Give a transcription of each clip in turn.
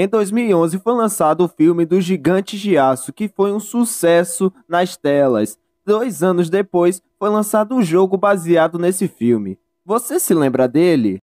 Em 2011 foi lançado o filme Dos Gigantes de Aço, que foi um sucesso nas telas. Dois anos depois foi lançado um jogo baseado nesse filme. Você se lembra dele?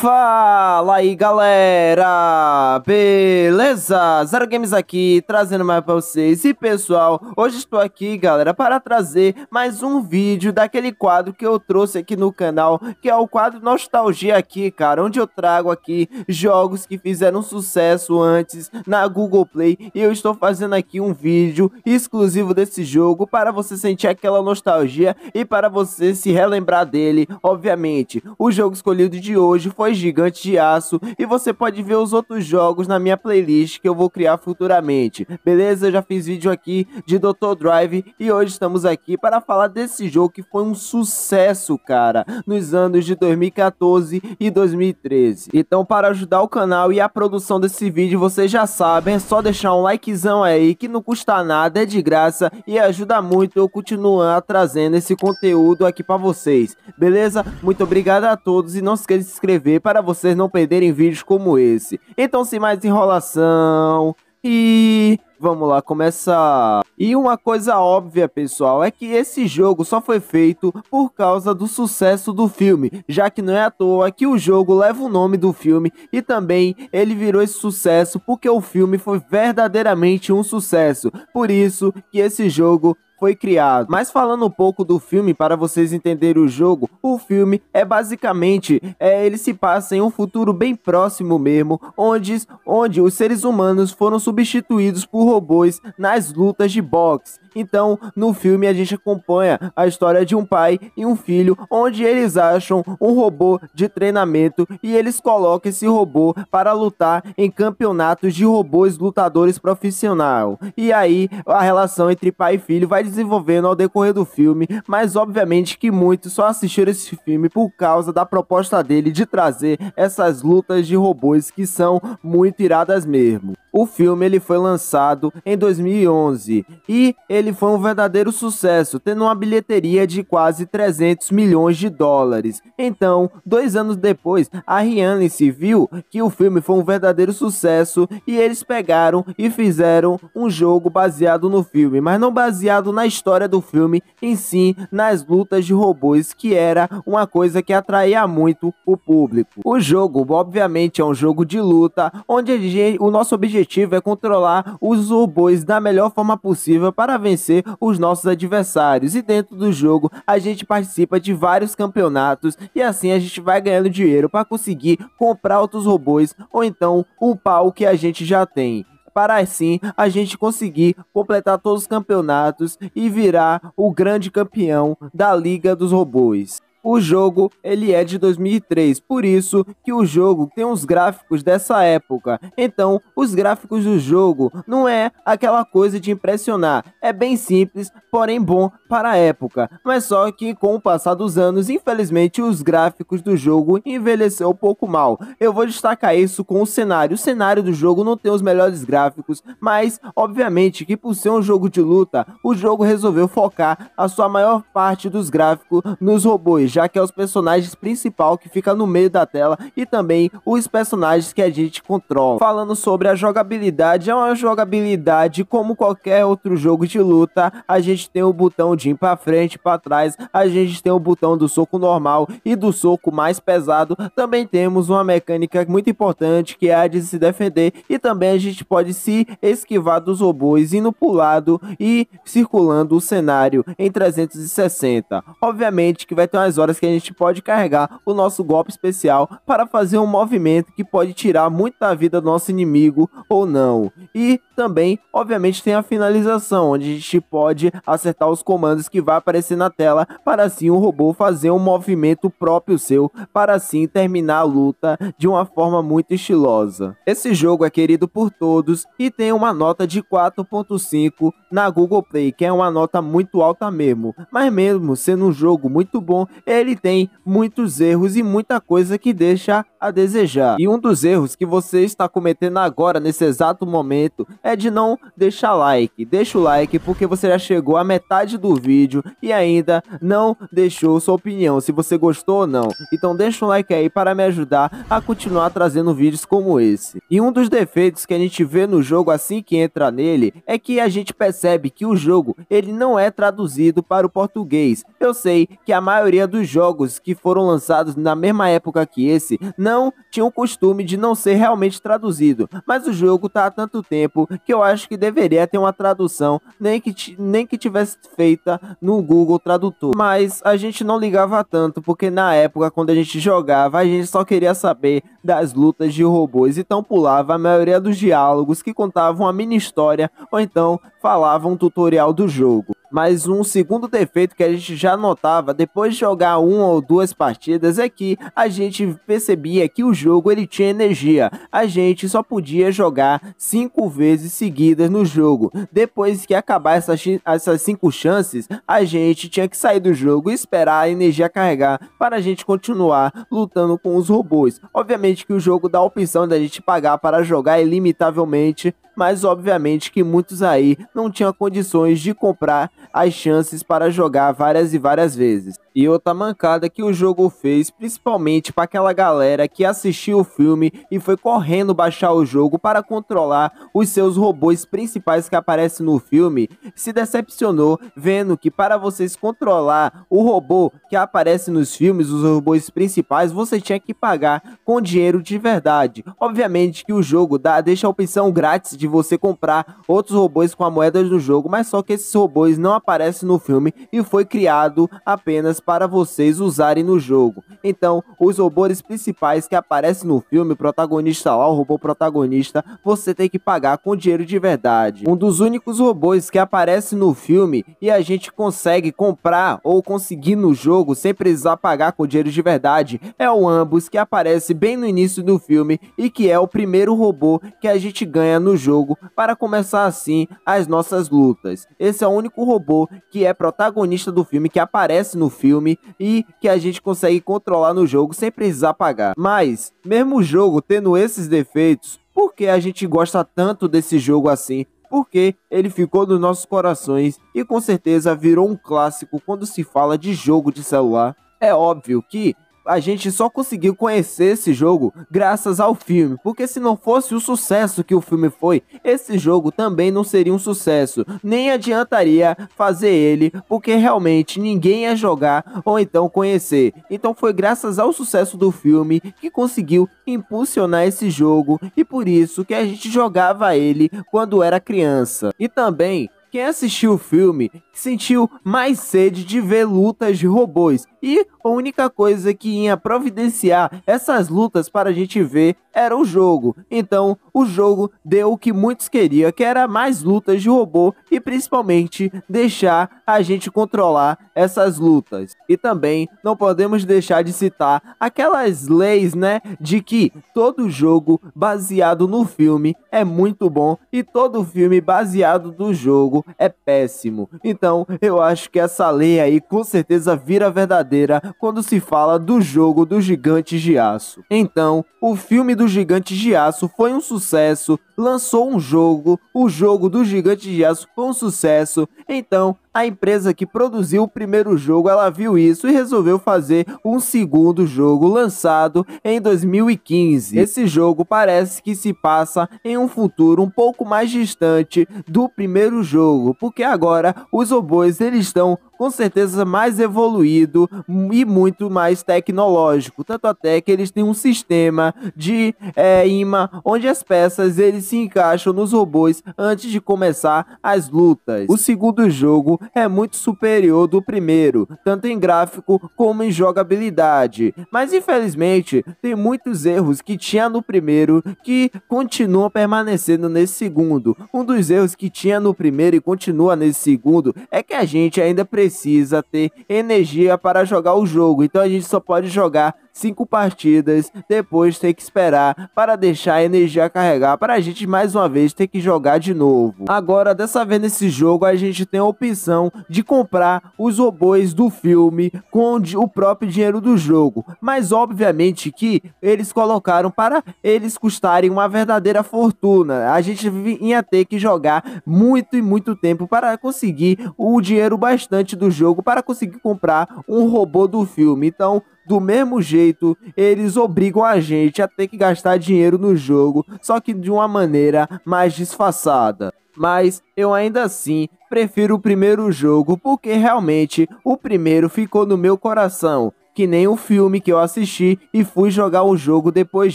Fala aí galera, beleza? Zero Games aqui, trazendo mais pra vocês. E pessoal, hoje estou aqui galera para trazer mais um vídeo daquele quadro que eu trouxe aqui no canal, que é o quadro Nostalgia aqui, cara, onde eu trago aqui jogos que fizeram sucesso antes na Google Play. E eu estou fazendo aqui um vídeo exclusivo desse jogo para você sentir aquela nostalgia e para você se relembrar dele, obviamente. O jogo escolhido de hoje foi Dragões Gigantes de Aço e você pode ver os outros jogos na minha playlist que eu vou criar futuramente. Beleza? Eu já fiz vídeo aqui de Dr. Drive e hoje estamos aqui para falar desse jogo que foi um sucesso, cara, nos anos de 2014 e 2013. Então, para ajudar o canal e a produção desse vídeo, vocês já sabem, é só deixar um likezão aí que não custa nada, é de graça e ajuda muito eu continuar trazendo esse conteúdo aqui para vocês. Beleza? Muito obrigado a todos e não se esqueça de se inscrever para vocês não perderem vídeos como esse. Então, sem mais enrolação e vamos lá começar. E uma coisa óbvia, pessoal, é que esse jogo só foi feito por causa do sucesso do filme, já que não é à toa que o jogo leva o nome do filme e também ele virou esse sucesso porque o filme foi verdadeiramente um sucesso. Por isso que esse jogo foi criado. Mas falando um pouco do filme para vocês entenderem o jogo, o filme é basicamente é, ele se passa em um futuro bem próximo mesmo, onde, onde os seres humanos foram substituídos por robôs nas lutas de boxe. Então, no filme a gente acompanha a história de um pai e um filho, onde eles acham um robô de treinamento e eles colocam esse robô para lutar em campeonatos de robôs lutadores profissional. E aí a relação entre pai e filho vai desenvolvendo ao decorrer do filme, mas obviamente que muitos só assistiram esse filme por causa da proposta dele de trazer essas lutas de robôs que são muito iradas mesmo. O filme ele foi lançado em 2011 e ele foi um verdadeiro sucesso, tendo uma bilheteria de quase 300 milhões de dólares. Então, dois anos depois, a Rihanna se viu que o filme foi um verdadeiro sucesso e eles pegaram e fizeram um jogo baseado no filme, mas não baseado na história do filme, em sim nas lutas de robôs, que era uma coisa que atraía muito o público. O jogo, obviamente, é um jogo de luta, onde o nosso objetivo objetivo é controlar os robôs da melhor forma possível para vencer os nossos adversários. E dentro do jogo, a gente participa de vários campeonatos e assim a gente vai ganhando dinheiro para conseguir comprar outros robôs ou então upar o que a gente já tem para assim a gente conseguir completar todos os campeonatos e virar o grande campeão da Liga dos Robôs o jogo ele é de 2003, por isso que o jogo tem os gráficos dessa época. Então, os gráficos do jogo não é aquela coisa de impressionar, é bem simples, porém bom para a época. Mas só que com o passar dos anos, infelizmente, os gráficos do jogo envelheceu um pouco mal. Eu vou destacar isso com o cenário. O cenário do jogo não tem os melhores gráficos, mas obviamente que por ser um jogo de luta, o jogo resolveu focar a sua maior parte dos gráficos nos robôs já que é os personagens principal que fica no meio da tela e também os personagens que a gente controla. Falando sobre a jogabilidade, é uma jogabilidade como qualquer outro jogo de luta. A gente tem o botão de ir para frente, para trás, a gente tem o botão do soco normal e do soco mais pesado. Também temos uma mecânica muito importante que é a de se defender e também a gente pode se esquivar dos robôs indo pro lado e circulando o cenário em 360. Obviamente que vai ter umas horas que a gente pode carregar o nosso golpe especial para fazer um movimento que pode tirar muito da vida do nosso inimigo ou não. E também, obviamente, tem a finalização, onde a gente pode acertar os comandos que vai aparecer na tela para assim o robô fazer um movimento próprio seu para assim terminar a luta de uma forma muito estilosa. Esse jogo é querido por todos e tem uma nota de 4.5 na Google Play, que é uma nota muito alta mesmo, mas mesmo sendo um jogo muito bom, ele tem muitos erros e muita coisa que deixa a desejar. E um dos erros que você está cometendo agora, nesse exato momento, é de não deixar like. Deixa o like porque você já chegou à metade do vídeo e ainda não deixou sua opinião, se você gostou ou não. Então deixa um like aí para me ajudar a continuar trazendo vídeos como esse. E um dos defeitos que a gente vê no jogo assim que entra nele é que a gente percebe que o jogo ele não é traduzido para o português. Eu sei que a maioria dos dos jogos que foram lançados na mesma época que esse não tinham o costume de não ser realmente traduzido, mas o jogo tá há tanto tempo que eu acho que deveria ter uma tradução, nem que, nem que tivesse feita no Google Tradutor. Mas a gente não ligava tanto, porque na época, quando a gente jogava, a gente só queria saber das lutas de robôs, então pulava a maioria dos diálogos que contavam a mini história ou então falava um tutorial do jogo. Mas um segundo defeito que a gente já notava depois de jogar uma ou duas partidas é que a gente percebia que o jogo ele tinha energia. A gente só podia jogar cinco vezes seguidas no jogo. Depois que acabar essas, essas cinco chances, a gente tinha que sair do jogo e esperar a energia carregar para a gente continuar lutando com os robôs. Obviamente que o jogo dá a opção da gente pagar para jogar ilimitavelmente mas obviamente que muitos aí não tinham condições de comprar as chances para jogar várias e várias vezes. E outra mancada que o jogo fez, principalmente para aquela galera que assistiu o filme e foi correndo baixar o jogo para controlar os seus robôs principais que aparecem no filme, se decepcionou vendo que para vocês controlar o robô que aparece nos filmes, os robôs principais, você tinha que pagar com dinheiro de verdade. Obviamente que o jogo dá, deixa a opção grátis de você comprar outros robôs com a moeda do jogo, mas só que esses robôs não aparecem no filme e foi criado apenas para vocês usarem no jogo. Então, os robôs principais que aparecem no filme, protagonista lá, o robô protagonista, você tem que pagar com dinheiro de verdade. Um dos únicos robôs que aparece no filme e a gente consegue comprar ou conseguir no jogo sem precisar pagar com dinheiro de verdade é o Ambus, que aparece bem no início do filme e que é o primeiro robô que a gente ganha no jogo para começar assim as nossas lutas. Esse é o único robô que é protagonista do filme que aparece no filme filme e que a gente consegue controlar no jogo sem precisar pagar. Mas, mesmo o jogo tendo esses defeitos, por que a gente gosta tanto desse jogo assim? Porque ele ficou nos nossos corações e com certeza virou um clássico quando se fala de jogo de celular. É óbvio que a gente só conseguiu conhecer esse jogo graças ao filme, porque se não fosse o sucesso que o filme foi, esse jogo também não seria um sucesso. Nem adiantaria fazer ele, porque realmente ninguém ia jogar ou então conhecer. Então foi graças ao sucesso do filme que conseguiu impulsionar esse jogo e por isso que a gente jogava ele quando era criança. E também quem assistiu o filme sentiu mais sede de ver lutas de robôs. E a única coisa que ia providenciar essas lutas para a gente ver era o jogo. Então, o jogo deu o que muitos queriam, que era mais lutas de robô e principalmente deixar a gente controlar essas lutas. E também não podemos deixar de citar aquelas leis, né, de que todo jogo baseado no filme é muito bom e todo filme baseado no jogo é péssimo. Então, então, eu acho que essa lei aí com certeza vira verdadeira quando se fala do jogo dos gigantes de aço. Então, o filme dos gigantes de aço foi um sucesso, lançou um jogo, o jogo dos gigantes de aço foi um sucesso, então a empresa que produziu o primeiro jogo, ela viu isso e resolveu fazer um segundo jogo lançado em 2015. Esse jogo parece que se passa em um futuro um pouco mais distante do primeiro jogo, porque agora os robôs eles estão com certeza mais evoluído e muito mais tecnológico. Tanto até que eles têm um sistema de é, imã onde as peças eles se encaixam nos robôs antes de começar as lutas. O segundo jogo é muito superior do primeiro, tanto em gráfico como em jogabilidade. Mas infelizmente tem muitos erros que tinha no primeiro que continuam permanecendo nesse segundo. Um dos erros que tinha no primeiro e continua nesse segundo é que a gente ainda precisa precisa ter energia para jogar o jogo. Então a gente só pode jogar cinco partidas, depois ter que esperar para deixar a energia carregar para a gente mais uma vez ter que jogar de novo. Agora, dessa vez nesse jogo, a gente tem a opção de comprar os robôs do filme com o próprio dinheiro do jogo, mas obviamente que eles colocaram para eles custarem uma verdadeira fortuna. A gente ia ter que jogar muito e muito tempo para conseguir o dinheiro bastante do jogo para conseguir comprar um robô do filme. Então, do mesmo jeito, eles obrigam a gente a ter que gastar dinheiro no jogo, só que de uma maneira mais disfarçada. Mas eu ainda assim prefiro o primeiro jogo porque realmente o primeiro ficou no meu coração que nem o um filme que eu assisti e fui jogar o jogo depois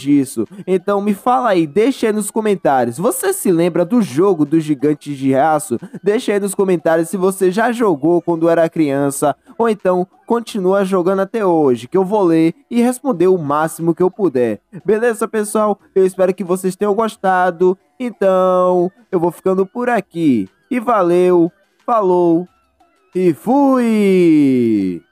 disso. Então me fala aí, deixa aí nos comentários. Você se lembra do jogo dos gigantes de aço? Deixa aí nos comentários se você já jogou quando era criança ou então continua jogando até hoje, que eu vou ler e responder o máximo que eu puder. Beleza, pessoal? Eu espero que vocês tenham gostado. Então, eu vou ficando por aqui. E valeu, falou e fui!